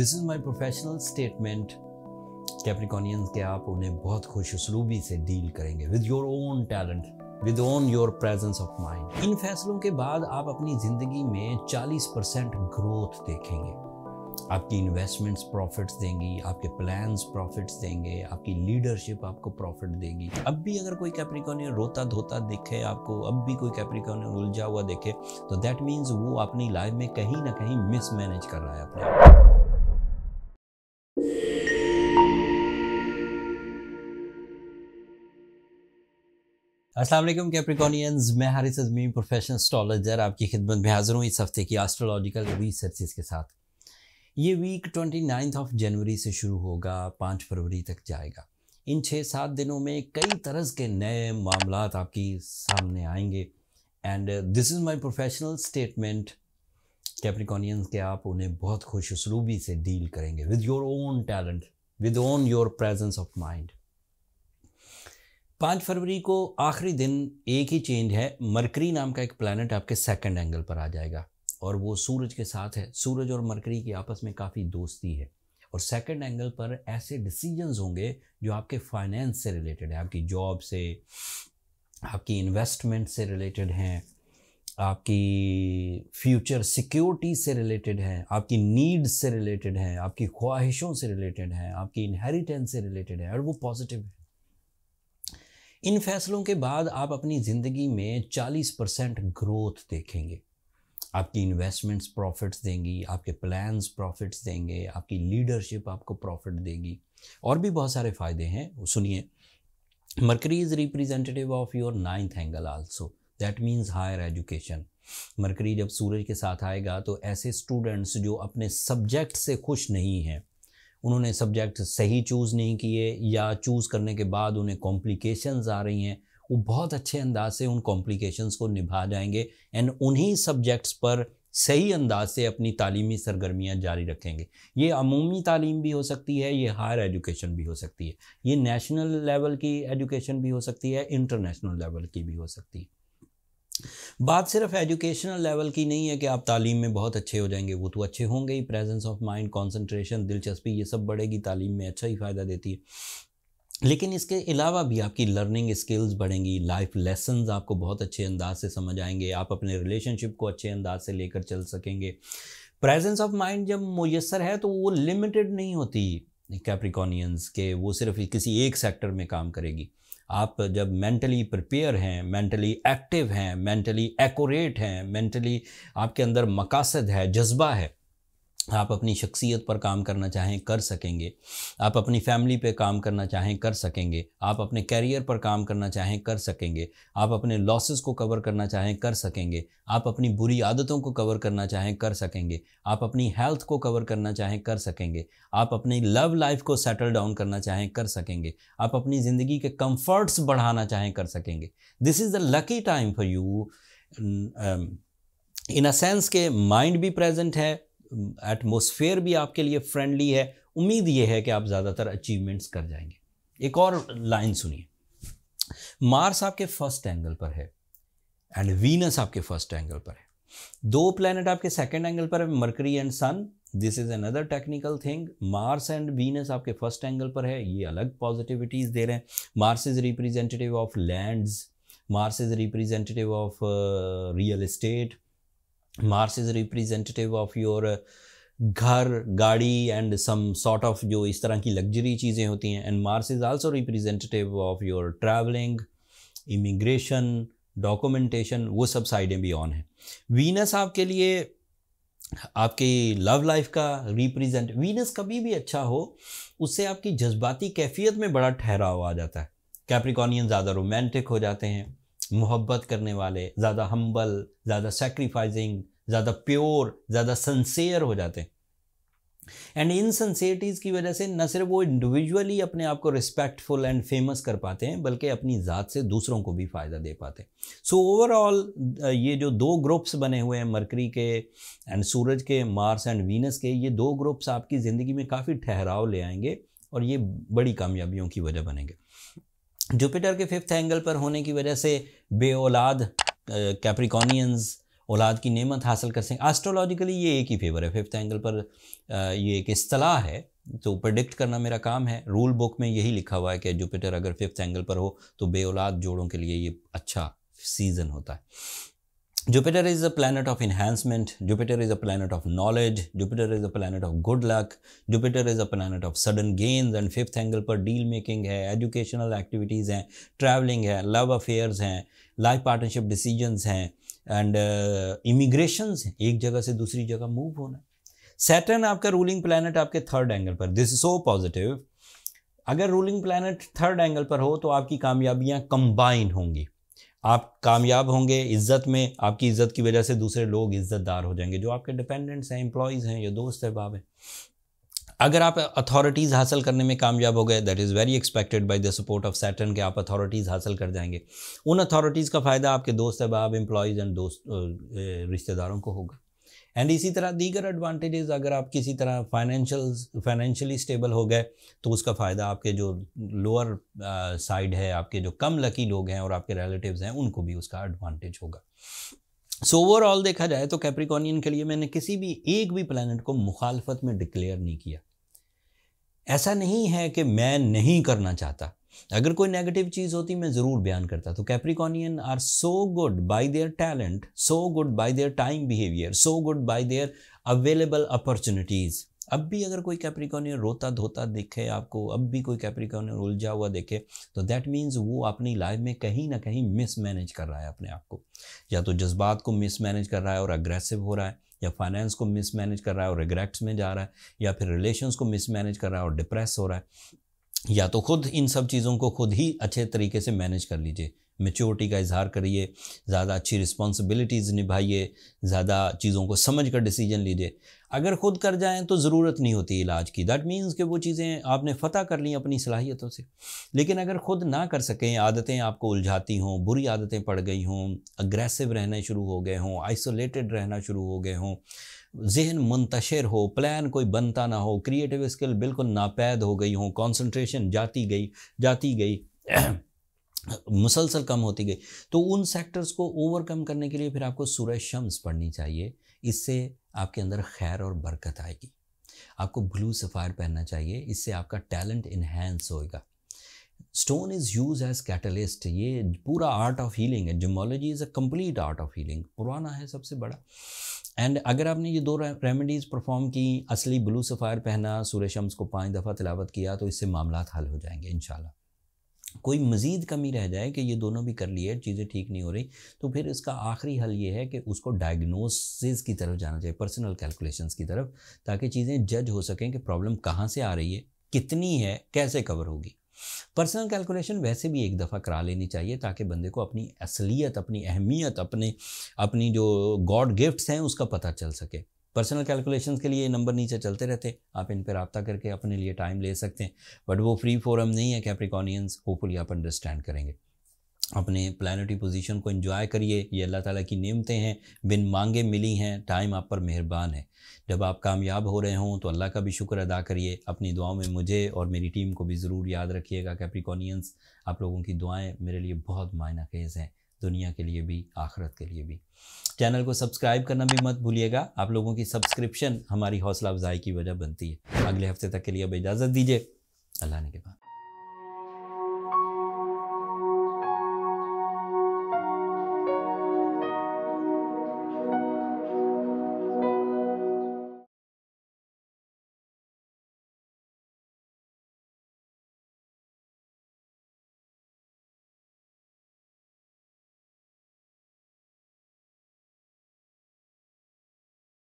this is my professional statement Capricornians के आप उन्हें बहुत खुश उसलूबी से डील करेंगे with your own talent with own your presence of mind इन फैसलों के बाद आप अपनी ज़िंदगी में 40 परसेंट ग्रोथ देखेंगे आपकी इन्वेस्टमेंट्स प्रॉफिट्स देंगी आपके प्लान्स प्रॉफिट्स देंगे आपकी लीडरशिप आपको प्रॉफिट देगी अब भी अगर कोई कैप्रिकॉनियर रोता धोता दिखे आपको अब भी कोई कैप्रिकॉनियर उलझा हुआ देखे तो दैट मीन्स वो अपनी लाइफ में कहीं ना कहीं मिसमैनेज कर रहा है अपने असलम कैप्रिकॉनियंस मैं हारिस अजमी प्रोफेशनल स्टॉलजर आपकी खिदमत में हाजिर हूँ इस हफ्ते की एस्ट्रोलॉजिकल रिसर्च के साथ ये वीक ट्वेंटी नाइन्थ ऑफ जनवरी से शुरू होगा पाँच फरवरी तक जाएगा इन छः सात दिनों में कई तरह के नए मामला आपकी सामने आएंगे and this is my professional statement Capricornians के आप उन्हें बहुत खुश से डील करेंगे with your own talent with own your presence of mind पाँच फरवरी को आखिरी दिन एक ही चेंज है मरकरी नाम का एक प्लानट आपके सेकंड एंगल पर आ जाएगा और वो सूरज के साथ है सूरज और मरकरी की आपस में काफ़ी दोस्ती है और सेकंड एंगल पर ऐसे डिसीजंस होंगे जो आपके फाइनेंस से रिलेटेड है आपकी जॉब से आपकी इन्वेस्टमेंट से रिलेटेड हैं आपकी फ्यूचर सिक्योरिटी से रिलेटेड हैं आपकी नीड्स से रिलेटेड हैं आपकी ख्वाहिशों से रिलेटेड हैं आपकी इनहेरिटेंस से रिलेटेड है और वो पॉजिटिव है इन फैसलों के बाद आप अपनी ज़िंदगी में 40 परसेंट ग्रोथ देखेंगे आपकी इन्वेस्टमेंट्स प्रॉफिट्स देंगी आपके प्लान्स प्रॉफिट्स देंगे आपकी लीडरशिप आपको प्रॉफिट देगी और भी बहुत सारे फ़ायदे हैं सुनिए Mercury is representative of your ninth angle also that means higher education Mercury जब सूरज के साथ आएगा तो ऐसे स्टूडेंट्स जो अपने सब्जेक्ट से खुश नहीं हैं उन्होंने सब्जेक्ट सही चूज़ नहीं किए या चूज़ करने के बाद उन्हें कॉम्प्लिकेशंस आ रही हैं वो बहुत अच्छे अंदाज से उन कॉम्प्लिकेशंस को निभा जाएंगे एंड उन्हीं सब्जेक्ट्स पर सही अंदाज से अपनी तालीमी सरगर्मियाँ जारी रखेंगे ये अमूमी तालीम भी हो सकती है ये हायर एजुकेशन भी हो सकती है ये नेशनल लेवल की एजुकेशन भी हो सकती है इंटरनेशनल लेवल की भी हो सकती है बात सिर्फ एजुकेशनल लेवल की नहीं है कि आप तालीम में बहुत अच्छे हो जाएंगे वो तो अच्छे होंगे ही प्रेजेंस ऑफ माइंड कॉन्सनट्रेशन दिलचस्पी ये सब बढ़ेगी तालीम में अच्छा ही फ़ायदा देती है लेकिन इसके अलावा भी आपकी लर्निंग स्किल्स बढ़ेंगी लाइफ लेसन आपको बहुत अच्छे अंदाज से समझ आएंगे आप अपने रिलेशनशिप को अच्छे अंदाज से लेकर चल सकेंगे प्रेजेंस ऑफ माइंड जब मैसर है तो वो लिमिटेड नहीं होती कैप्रिकॉनियंस के वो सिर्फ किसी एक सेक्टर में काम करेगी आप जब मेंटली प्रिपेयर हैं मेंटली एक्टिव हैं मेंटली एकोरेट हैं मेंटली आपके अंदर मकासद है जज्बा है आप अपनी शख्सियत पर काम करना चाहें कर सकेंगे आप अपनी फैमिली पे काम करना चाहें कर सकेंगे आप अपने कैरियर पर काम करना चाहें कर सकेंगे आप अपने लॉसेस को कवर करना चाहें कर सकेंगे आप अपनी बुरी आदतों को कवर करना चाहें कर सकेंगे आप अपनी हेल्थ को कवर करना चाहें कर सकेंगे आप अपनी लव लाइफ को सेटल डाउन करना चाहें कर सकेंगे आप अपनी ज़िंदगी के कम्फर्ट्स बढ़ाना चाहें कर सकेंगे this is the lucky time for you in a sense के माइंड भी प्रेजेंट है एटमोसफेयर भी आपके लिए फ्रेंडली है उम्मीद ये है कि आप ज़्यादातर अचीवमेंट्स कर जाएंगे एक और लाइन सुनिए मार्स आपके फर्स्ट एंगल पर है एंड वीनस आपके फर्स्ट एंगल पर है दो प्लैनेट आपके सेकंड एंगल पर है Mercury and Sun this is another technical thing Mars and Venus आपके फर्स्ट एंगल पर है ये अलग पॉजिटिविटीज दे रहे हैं Mars is representative of lands Mars is representative of real estate Mars is representative of your घर गाड़ी एंड सम सॉर्ट ऑफ जो इस तरह की लग्जरी चीज़ें होती हैं and Mars is also representative of your travelling immigration documentation वो सब साइडें भी ऑन हैं वीनस आपके लिए आपकी लव लाइफ का रिप्रेजेंट वीनस कभी भी अच्छा हो उससे आपकी जज्बाती कैफियत में बड़ा ठहराव आ जाता है कैप्रिकॉनियन ज़्यादा रोमांटिक हो जाते हैं मोहब्बत करने वाले ज़्यादा हम्बल ज़्यादा सेक्रीफाइजिंग ज़्यादा प्योर ज़्यादा सन्सेयर हो जाते हैं एंड इन सनसेटीज की वजह से न सिर्फ वो इंडिविजुअली अपने आप को रिस्पेक्टफुल एंड फेमस कर पाते हैं बल्कि अपनी ज़ात से दूसरों को भी फ़ायदा दे पाते हैं सो ओवरऑल ये जो दो ग्रुप्स बने हुए हैं मरकरी के एंड सूरज के मार्स एंड वीनस के ये दो ग्रुप्स आपकी ज़िंदगी में काफ़ी ठहराव ले आएंगे और ये बड़ी कामयाबियों की वजह बनेंगे जुपिटर के फिफ्थ एंगल पर होने की वजह से बे औलाद कैप्रिकॉनियंस औलाद की नेमत हासिल कर सकें एस्ट्रोलॉजिकली ये एक ही फेवर है फिफ्थ एंगल पर ये एक असलाह है तो प्रडिक्ट करना मेरा काम है रूल बुक में यही लिखा हुआ है कि जुपिटर अगर फिफ्थ एंगल पर हो तो बे औलाद जोड़ों के लिए ये अच्छा सीजन होता है Jupiter is a planet of enhancement Jupiter is a planet of knowledge Jupiter is a planet of good luck Jupiter is a planet of sudden gains and fifth angle पर डील मेकिंग है educational activities हैं travelling है love affairs हैं life partnership decisions हैं and immigration uh, एक जगह से दूसरी जगह मूव होना सैटर्न आपका रूलिंग प्लानट आपके थर्ड एंगल पर दिस इज सो पॉजिटिव अगर रूलिंग प्लानट थर्ड एंगल पर हो तो आपकी कामयाबियां कंबाइन होंगी आप कामयाब होंगे इज्जत में आपकी इज्जत की वजह से दूसरे लोग इज्जतदार हो जाएंगे जो आपके डिपेंडेंट्स हैं एम्प्लॉयज़ हैं या दोस्त अहबाब हैं अगर आप अथॉरिटीज़ हासिल करने में कामयाब हो गए that is very expected by the support of Saturn के आप अथॉरिटीज़ हासिल कर जाएंगे उन अथॉरिटीज़ का फ़ायदा आपके दोस्त अहबाब एम्प्लॉज़ एंड दोस्त रिश्तेदारों को होगा एंड इसी तरह दीगर एडवांटेजेस अगर आप किसी तरह फाइनेंशियल फाइनेंशियली स्टेबल हो गए तो उसका फ़ायदा आपके जो लोअर साइड है आपके जो कम लकी लोग हैं और आपके रिलेटिव्स हैं उनको भी उसका एडवांटेज होगा सो so, ओवरऑल देखा जाए तो कैप्रिकॉनियन के लिए मैंने किसी भी एक भी प्लानट को मुखालफत में डिक्लेयर नहीं किया ऐसा नहीं है कि मैं नहीं करना चाहता अगर कोई नेगेटिव चीज़ होती मैं ज़रूर बयान करता तो Capricornian are so good by their talent so good by their time behaviour so good by their available opportunities अब भी अगर कोई कैप्रिकॉनियर रोता धोता दिखे आपको अब भी कोई कैप्रिकॉनियर उलझा हुआ देखे तो दैट मीन्स वो अपनी लाइफ में कहीं ना कहीं मिसमैनेज कर रहा है अपने आप को या तो जज्बात को मिसमैनेज कर रहा है और अग्रेसिव हो रहा है या फाइनेंस को मिसमैनेज कर रहा है और रिग्रेट्स में जा रहा है या फिर रिलेशंस को मिसमैनेज कर रहा है और डिप्रेस हो रहा है या तो खुद इन सब चीज़ों को खुद ही अच्छे तरीके से मैनेज कर लीजिए मेच्योरिटी का इजहार करिए ज़्यादा अच्छी रिस्पॉन्सिबिलिटीज़ निभाइए ज़्यादा चीज़ों को समझ कर डिसीजन लीजिए अगर ख़ुद कर जाएँ तो ज़रूरत नहीं होती इलाज की दैट मीन्स कि वो चीज़ें आपने फ़तेह कर ली अपनी सलाहियतों से लेकिन अगर ख़ुद ना कर सकें आदतें आपको उलझाती हों बुरी आदतें पड़ गई हों अग्रेसिव रहने शुरू हो गए हों आइसोलेटेड रहना शुरू हो गए हों जहन मुंतशिर हो प्लान कोई बनता ना हो क्रिएटिव स्किल बिल्कुल नापैद हो गई हों कॉन्सनट्रेशन जाती गई जाती गई मुसलसल कम होती गई तो उन सेक्टर्स को ओवरकम करने के लिए फिर आपको सूर्य शम्स पढ़नी चाहिए इससे आपके अंदर खैर और बरकत आएगी आपको ब्लू सफ़ायर पहनना चाहिए इससे आपका टैलेंट इन्हेंस होएगा stone is use as catalyst ये पूरा आर्ट ऑफ हीलिंग है gemology is a complete art of healing पुराना है सबसे बड़ा एंड अगर आपने ये दो रेमेडीज़ परफॉर्म की असली ब्लू सफ़ायर पहना सूर्य शम्स को पाँच दफ़ा तिलावत किया तो इससे मामला हल हो जाएंगे इनशाला कोई मज़ीद कमी रह जाए कि ये दोनों भी कर लिए चीज़ें ठीक नहीं हो रही तो फिर इसका आखिरी हल ये है कि उसको डायग्नोसिस की तरफ जाना चाहिए पर्सनल कैलकुलेशंस की तरफ ताकि चीज़ें जज हो सकें कि प्रॉब्लम कहाँ से आ रही है कितनी है कैसे कवर होगी पर्सनल कैलकुलेशन वैसे भी एक दफ़ा करा लेनी चाहिए ताकि बंदे को अपनी असलियत अपनी अहमियत अपने अपनी जो गॉड गिफ्ट्स हैं उसका पता चल सके पर्सनल कैलकुलेशन के लिए नंबर नीचे चलते रहते आप इन पर रबता करके अपने लिए टाइम ले सकते हैं बट वो फ्री फोरम नहीं है कैप्रिकॉनियंस होपफुली आप अंडरस्टैंड करेंगे अपने प्लानटरी पोजीशन को एंजॉय करिए ये अल्लाह ताला की नियमतें हैं बिन मांगे मिली हैं टाइम आप पर मेहरबान है जब आप कामयाब हो रहे हों तो अल्लाह का भी शुक्र अदा करिए अपनी दुआओं में मुझे और मेरी टीम को भी ज़रूर याद रखिएगा कैप्रिकॉनियंस आप लोगों की दुआएं मेरे लिए बहुत मायना खेज़ हैं दुनिया के लिए भी आखरत के लिए भी चैनल को सब्सक्राइब करना भी मत भूलिएगा आप लोगों की सब्सक्रिप्शन हमारी हौसला अफजाई की वजह बनती है अगले हफ्ते तक के लिए अब इजाज़त दीजिए अल्लाह ने के बाद